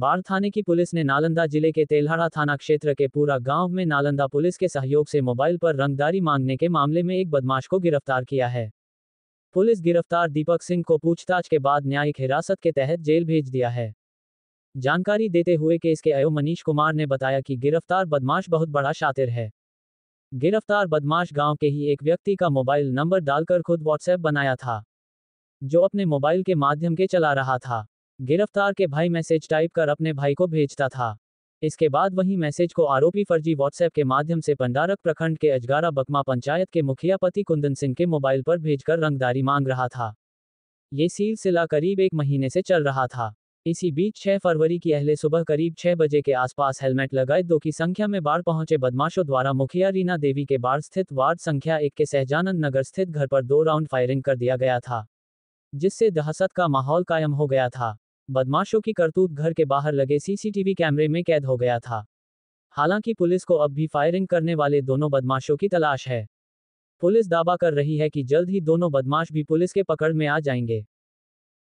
बार थाने की पुलिस ने नालंदा जिले के तेल्हाड़ा थाना क्षेत्र के पूरा गांव में नालंदा पुलिस के सहयोग से मोबाइल पर रंगदारी मांगने के मामले में एक बदमाश को गिरफ्तार किया है पुलिस गिरफ्तार दीपक सिंह को पूछताछ के बाद न्यायिक हिरासत के तहत जेल भेज दिया है जानकारी देते हुए केस इसके अयो मनीष कुमार ने बताया कि गिरफ्तार बदमाश बहुत बड़ा शातिर है गिरफ्तार बदमाश गांव के ही एक व्यक्ति का मोबाइल नंबर डालकर खुद व्हाट्सएप बनाया था जो अपने मोबाइल के माध्यम के चला रहा था गिरफ्तार के भाई मैसेज टाइप कर अपने भाई को भेजता था इसके बाद वही मैसेज को आरोपी फर्जी व्हाट्सएप के माध्यम से पंडारक प्रखंड के अजगारा बकमा पंचायत के मुखिया पति कुंदन सिंह के मोबाइल पर भेजकर रंगदारी मांग रहा था ये सिलसिला करीब एक महीने से चल रहा था इसी बीच 6 फरवरी की अहले सुबह करीब 6 बजे के आसपास हेलमेट लगाए दो की संख्या में बाढ़ पहुंचे बदमाशों द्वारा मुखिया रीना देवी के बाढ़ स्थित वार्ड संख्या एक के सहजानंद नगर स्थित घर पर दो राउंड फायरिंग कर दिया गया था जिससे दहशत का माहौल कायम हो गया था बदमाशों की करतूत घर के बाहर लगे सीसीटीवी कैमरे में कैद हो गया था हालांकि पुलिस को अब भी फायरिंग करने वाले दोनों बदमाशों की तलाश है पुलिस दावा कर रही है कि जल्द ही दोनों बदमाश भी पुलिस के पकड़ में आ जाएंगे